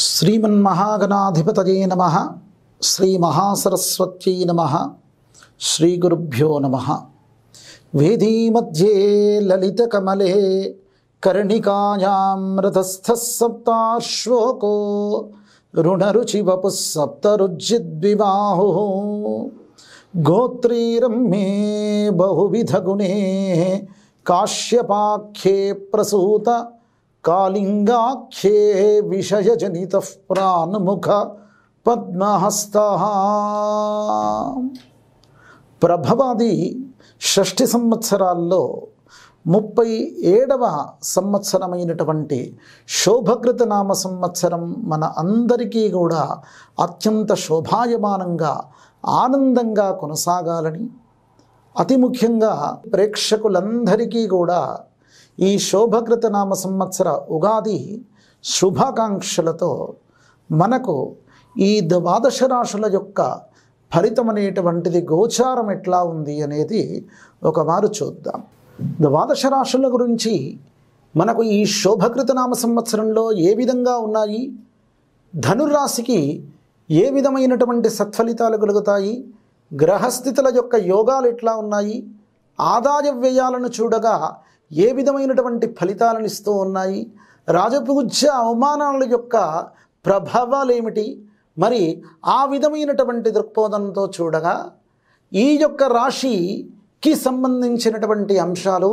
శ్రీమన్మహాగణాధిపతయే నమ శ్రీ మహాసరస్వత్యై నమ శ్రీ గురుభ్యో నమ వేదీ మధ్యే లలితకమలే కర్ణికాయాం రథస్థ సప్తాశ్వోకో రుణరుచివపు సప్తరుజిద్విబాహు గోత్రీరమ్యే బహువిధగుణే కాశ్యపాఖ్యే ప్రసూత కాళింగాఖ్యే విషయజనిత ప్రాణముఖ పద్మహస్త ప్రభవాది షష్ఠి సంవత్సరాల్లో ముప్పై ఏడవ సంవత్సరమైనటువంటి శోభకృత నామ సంవత్సరం మన అందరికీ కూడా అత్యంత శోభాయమానంగా ఆనందంగా కొనసాగాలని అతి ముఖ్యంగా ప్రేక్షకులందరికీ కూడా ఈ శోభకృత నామ సంవత్సర ఉగాది శుభాకాంక్షలతో మనకు ఈ ద్వాదశ రాశుల యొక్క ఫలితం అనేటువంటిది గోచారం ఎట్లా ఉంది అనేది ఒక చూద్దాం ద్వాదశ రాశుల గురించి మనకు ఈ శోభకృత నామ సంవత్సరంలో ఏ విధంగా ఉన్నాయి ధనుర్రాశికి ఏ విధమైనటువంటి సత్ఫలితాలు కలుగుతాయి గ్రహస్థితుల యొక్క యోగాలు ఎట్లా ఉన్నాయి ఆదాయ వ్యయాలను చూడగా ఏ విధమైనటువంటి ఫలితాలను ఇస్తూ ఉన్నాయి రాజపూజ్య అవమానాల యొక్క ప్రభావాలు ఏమిటి మరి ఆ విధమైనటువంటి దృక్పథంతో చూడగా ఈ యొక్క రాశికి సంబంధించినటువంటి అంశాలు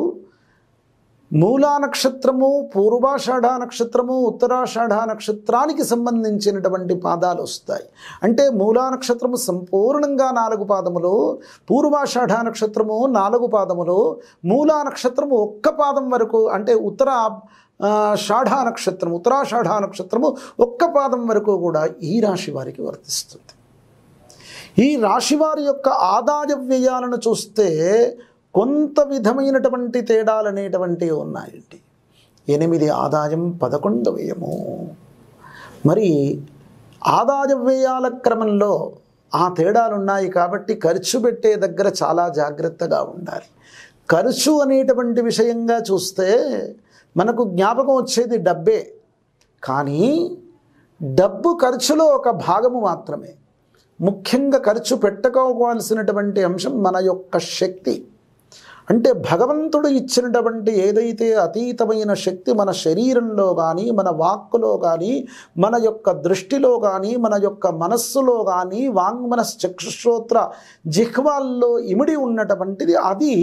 మూలా నక్షత్రము పూర్వాషాఢ నక్షత్రము ఉత్తరాషాఢ నక్షత్రానికి సంబంధించినటువంటి పాదాలు వస్తాయి అంటే మూలా నక్షత్రము సంపూర్ణంగా నాలుగు పాదములు పూర్వాషాఢ నక్షత్రము నాలుగు పాదములు మూలా నక్షత్రము ఒక్క పాదం వరకు అంటే ఉత్తర షాఢ నక్షత్రం ఉత్తరాషాఢ నక్షత్రము ఒక్క పాదం వరకు కూడా ఈ రాశి వారికి వర్తిస్తుంది ఈ రాశివారి యొక్క ఆదాయ వ్యయాలను చూస్తే కొంత విధమైనటువంటి తేడాలు అనేటువంటివి ఉన్నాయండి ఎనిమిది ఆదాయం పదకొండు వ్యయము మరి ఆదాయ వ్యయాల క్రమంలో ఆ తేడాలు ఉన్నాయి కాబట్టి ఖర్చు పెట్టే దగ్గర చాలా జాగ్రత్తగా ఉండాలి ఖర్చు అనేటువంటి విషయంగా చూస్తే మనకు జ్ఞాపకం వచ్చేది డబ్బే కానీ డబ్బు ఖర్చులో ఒక భాగము మాత్రమే ముఖ్యంగా ఖర్చు పెట్టుకోవాల్సినటువంటి అంశం మన యొక్క శక్తి అంటే భగవంతుడు ఇచ్చినటువంటి ఏదైతే అతీతమైన శక్తి మన శరీరంలో కానీ మన వాక్కులో కానీ మన యొక్క దృష్టిలో కానీ మన యొక్క మనస్సులో కానీ వాంగ్మనశ్చక్షుశ్రోత్ర జిహ్వాల్లో ఇమిడి ఉన్నటువంటిది అది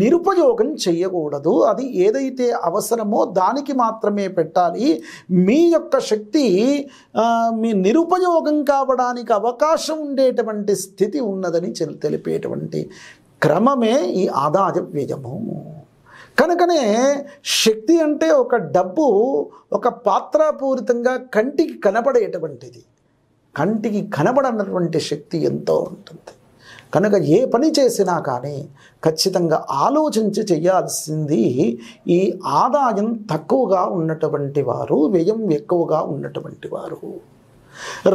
నిరుపయోగం చేయకూడదు అది ఏదైతే అవసరమో దానికి మాత్రమే పెట్టాలి మీ యొక్క శక్తి మీ నిరుపయోగం కావడానికి అవకాశం ఉండేటువంటి స్థితి ఉన్నదని తెలిపేటువంటి క్రమమే ఈ ఆదాయ వ్యయము కనుకనే శక్తి అంటే ఒక డబ్బు ఒక పాత్రపూరితంగా కంటికి కనపడేటువంటిది కంటికి కనబడనటువంటి శక్తి ఎంతో ఉంటుంది కనుక ఏ పని చేసినా కానీ ఖచ్చితంగా ఆలోచించి చేయాల్సింది ఈ ఆదాయం తక్కువగా ఉన్నటువంటి వారు వ్యయం ఎక్కువగా ఉన్నటువంటి వారు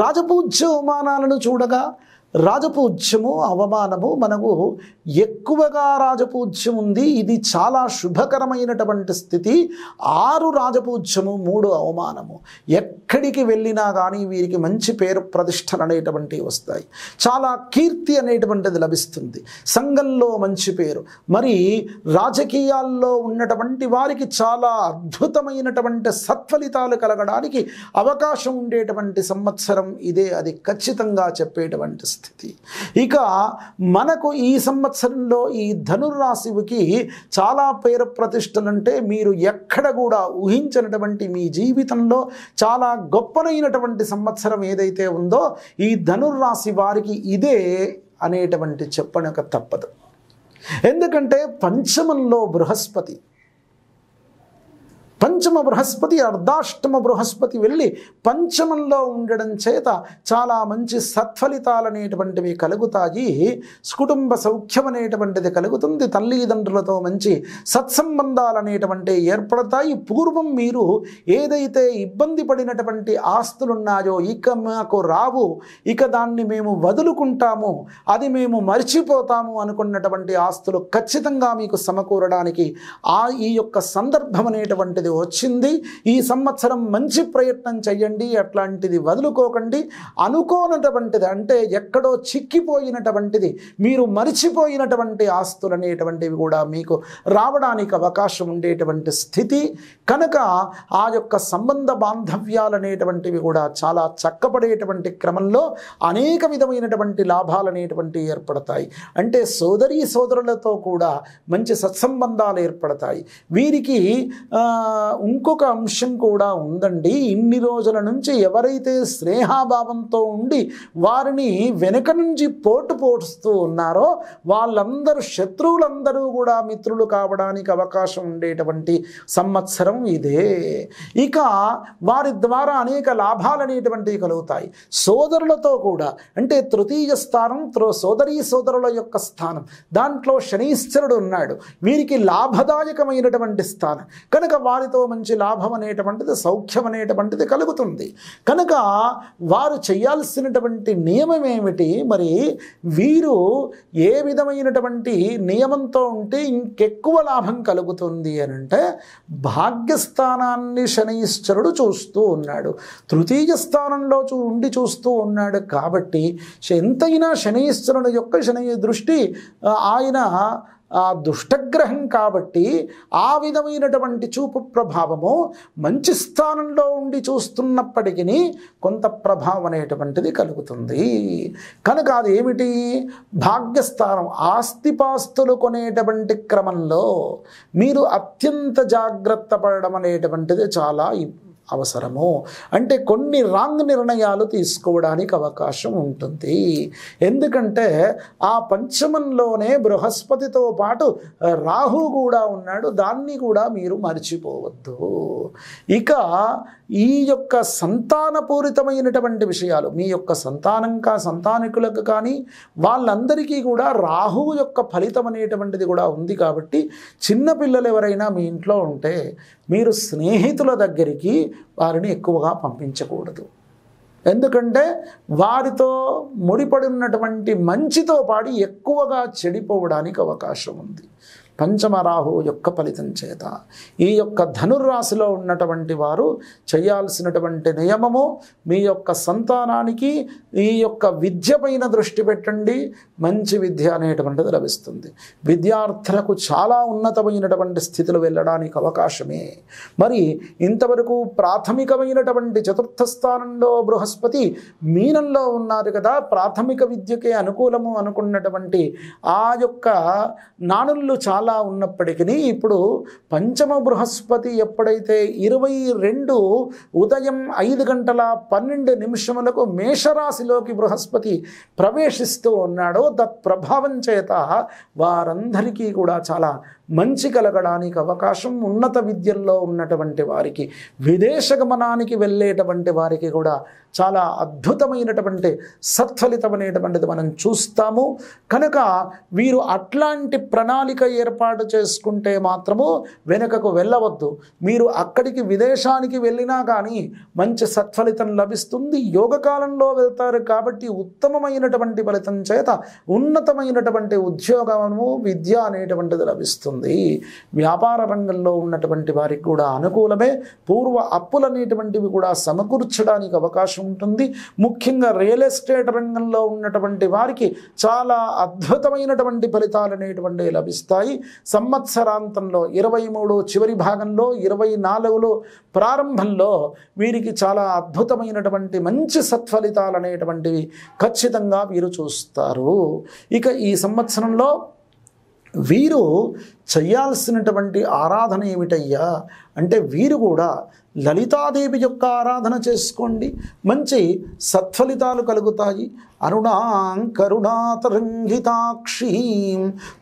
రాజపూజ్య అవమానాలను చూడగా రాజపూజ్యము అవమానము మనకు ఎక్కువగా రాజపూజ్యం ఉంది ఇది చాలా శుభకరమైనటువంటి స్థితి ఆరు రాజపూజ్యము మూడు అవమానము ఎక్కడికి వెళ్ళినా కానీ వీరికి మంచి పేరు ప్రతిష్టలు అనేటువంటివి వస్తాయి చాలా కీర్తి అనేటువంటిది లభిస్తుంది సంఘంలో మంచి పేరు మరి రాజకీయాల్లో ఉన్నటువంటి వారికి చాలా అద్భుతమైనటువంటి సత్ఫలితాలు కలగడానికి అవకాశం ఉండేటువంటి సంవత్సరం ఇదే అది ఖచ్చితంగా చెప్పేటువంటి స్థితి ఇక మనకు ఈ సంవత్సరంలో ఈ ధనుర్రాశివికి చాలా పేరు ప్రతిష్టలంటే మీరు ఎక్కడ కూడా ఊహించినటువంటి మీ జీవితంలో చాలా గొప్పనైనటువంటి సంవత్సరం ఏదైతే ఉందో ఈ ధనుర్రాశి వారికి ఇదే అనేటువంటి చెప్పనక తప్పదు ఎందుకంటే పంచమంలో బృహస్పతి పంచమ బృహస్పతి అర్ధాష్టమ బృహస్పతి వెళ్ళి పంచమంలో ఉండడం చేత చాలా మంచి సత్ఫలితాలు అనేటువంటివి కలుగుతాయి కుటుంబ సౌఖ్యం అనేటువంటిది కలుగుతుంది తల్లిదండ్రులతో మంచి సత్సంబంధాలు అనేటువంటివి ఏర్పడతాయి పూర్వం మీరు ఏదైతే ఇబ్బంది పడినటువంటి ఆస్తులున్నాయో ఇక మాకు రావు ఇక దాన్ని మేము వదులుకుంటాము అది మేము మర్చిపోతాము అనుకున్నటువంటి ఆస్తులు ఖచ్చితంగా మీకు సమకూరడానికి ఆ ఈ యొక్క సందర్భం అనేటువంటిది అనేది వచ్చింది ఈ సంవత్సరం మంచి ప్రయత్నం చేయండి అట్లాంటిది వదులుకోకండి అనుకోనటువంటిది అంటే ఎక్కడో చిక్కిపోయినటువంటిది మీరు మరిచిపోయినటువంటి ఆస్తులు అనేటువంటివి కూడా మీకు రావడానికి అవకాశం ఉండేటువంటి స్థితి కనుక ఆ యొక్క సంబంధ బాంధవ్యాలు అనేటువంటివి కూడా చాలా చక్కబడేటువంటి క్రమంలో అనేక విధమైనటువంటి లాభాలు అనేటువంటివి ఏర్పడతాయి అంటే సోదరీ సోదరులతో కూడా మంచి సత్సంబంధాలు ఏర్పడతాయి వీరికి ఇంకొక అంశం కూడా ఉందండి ఇన్ని రోజుల నుంచి ఎవరైతే స్నేహాభావంతో ఉండి వారిని వెనుక నుంచి పోటు పోటుస్తూ ఉన్నారో వాళ్ళందరూ శత్రువులందరూ కూడా మిత్రులు కావడానికి అవకాశం ఉండేటువంటి సంవత్సరం ఇదే ఇక వారి ద్వారా అనేక లాభాలు అనేటువంటివి కలుగుతాయి సోదరులతో కూడా అంటే తృతీయ స్థానం త్రో సోదరీ సోదరుల యొక్క స్థానం దాంట్లో శనీశ్వరుడు ఉన్నాడు వీరికి లాభదాయకమైనటువంటి స్థానం కనుక వారి దానితో మంచి లాభం అనేటువంటిది సౌఖ్యం అనేటువంటిది కలుగుతుంది కనుక వారు చేయాల్సినటువంటి నియమం ఏమిటి మరి వీరు ఏ విధమైనటువంటి నియమంతో ఉంటే ఇంకెక్కువ లాభం కలుగుతుంది అని అంటే భాగ్యస్థానాన్ని శనైశ్వరుడు చూస్తూ ఉన్నాడు తృతీయ స్థానంలో చూ ఉండి చూస్తూ ఉన్నాడు కాబట్టి ఎంతైనా శనైశ్వరుని యొక్క శని దృష్టి ఆయన ఆ దుష్టగ్రహం కాబట్టి ఆ విధమైనటువంటి చూపు ప్రభావము మంచి స్థానంలో ఉండి చూస్తున్నప్పటికీ కొంత ప్రభావం అనేటువంటిది కలుగుతుంది కనుక అది ఏమిటి భాగ్యస్థానం ఆస్తిపాస్తులు కొనేటువంటి క్రమంలో మీరు అత్యంత జాగ్రత్త పడడం అనేటువంటిది చాలా అవసరము అంటే కొన్ని రాంగ్ నిర్ణయాలు తీసుకోవడానికి అవకాశం ఉంటుంది ఎందుకంటే ఆ పంచమంలోనే బృహస్పతితో పాటు రాహు కూడా ఉన్నాడు దాన్ని కూడా మీరు మర్చిపోవద్దు ఇక ఈ యొక్క సంతానపూరితమైనటువంటి విషయాలు మీ యొక్క సంతానం కా సంతానికులకు కానీ వాళ్ళందరికీ కూడా రాహువు యొక్క ఫలితం అనేటువంటిది కూడా ఉంది కాబట్టి చిన్నపిల్లలు ఎవరైనా మీ ఇంట్లో ఉంటే మీరు స్నేహితుల దగ్గరికి వారిని ఎక్కువగా పంపించకూడదు ఎందుకంటే వారితో ముడిపడి ఉన్నటువంటి మంచితో పాడి ఎక్కువగా చెడిపోవడానికి అవకాశం ఉంది పంచమరాహు యొక్క ఫలితం చేత ఈ యొక్క ధనుర్రాశిలో ఉన్నటువంటి వారు చేయాల్సినటువంటి నియమము మీ యొక్క సంతానానికి ఈ యొక్క విద్య దృష్టి పెట్టండి మంచి విద్య అనేటువంటిది లభిస్తుంది విద్యార్థులకు చాలా ఉన్నతమైనటువంటి స్థితిలో వెళ్ళడానికి అవకాశమే మరి ఇంతవరకు ప్రాథమికమైనటువంటి చతుర్థ స్థానంలో బృహస్పతి మీనంలో ఉన్నారు కదా ప్రాథమిక విద్యకే అనుకూలము అనుకున్నటువంటి ఆ యొక్క నానుళ్ళు చాలా అలా ఉన్నప్పటికీ ఇప్పుడు పంచమ బృహస్పతి ఎప్పుడైతే ఇరవై రెండు ఉదయం ఐదు గంటల పన్నెండు నిమిషములకు మేషరాశిలోకి బృహస్పతి ప్రవేశిస్తూ ఉన్నాడో తత్ప్రభావం చేత వారందరికీ కూడా చాలా మంచి కలగడానికి అవకాశం ఉన్నత విద్యల్లో ఉన్నటువంటి వారికి విదేశ గమనానికి వెళ్ళేటువంటి వారికి కూడా చాలా అద్భుతమైనటువంటి సత్ఫలితం అనేటువంటిది మనం చూస్తాము కనుక వీరు అట్లాంటి ప్రణాళిక ఏర్ప ఏర్పాటు చేసుకుంటే మాత్రము వెనుకకు వెళ్ళవద్దు మీరు అక్కడికి విదేశానికి వెళ్ళినా కానీ మంచి సత్ఫలితం లభిస్తుంది యోగకాలంలో వెళ్తారు కాబట్టి ఉత్తమమైనటువంటి ఫలితం చేత ఉన్నతమైనటువంటి ఉద్యోగము విద్య అనేటువంటిది లభిస్తుంది వ్యాపార రంగంలో ఉన్నటువంటి వారికి కూడా అనుకూలమే పూర్వ అనేటువంటివి కూడా సమకూర్చడానికి అవకాశం ఉంటుంది ముఖ్యంగా రియల్ ఎస్టేట్ రంగంలో ఉన్నటువంటి వారికి చాలా అద్భుతమైనటువంటి ఫలితాలు అనేటువంటివి లభిస్తాయి సంవత్సరాంతంలో ఇరవై మూడు చివరి భాగంలో ఇరవై నాలుగులో ప్రారంభంలో వీరికి చాలా అద్భుతమైనటువంటి మంచి సత్ఫలితాలు అనేటువంటివి ఖచ్చితంగా వీరు చూస్తారు ఇక ఈ సంవత్సరంలో వీరు చేయాల్సినటువంటి ఆరాధన ఏమిటయ్యా అంటే వీరు కూడా లలితాదేవి యొక్క ఆరాధన చేసుకోండి మంచి సత్ఫలితాలు కలుగుతాయి అరుణాం కరుణాతరంగితాక్షీం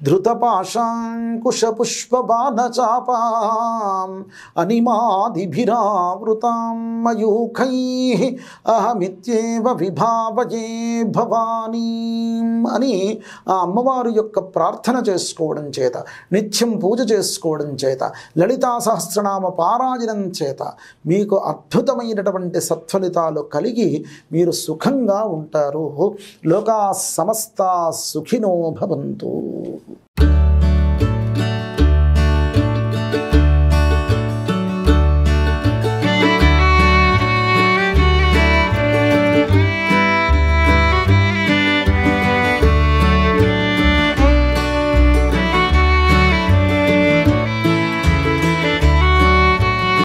ధృతపాశాంకుశపుష్పబాణచాపాం అనిమాదిభిరావృతాం మయూఖై అహమిత్యేవ విభావయే భవానీ అని ఆ అమ్మవారు యొక్క ప్రార్థన చేసుకోవడం చేత నిత్య నిత్యం పూజ చేసుకోవడం చేత లలితా సహస్రనామ పారాయణం చేత మీకు అద్భుతమైనటువంటి సత్ఫలితాలు కలిగి మీరు సుఖంగా ఉంటారు లోకా సమస్త సుఖినో భవంతు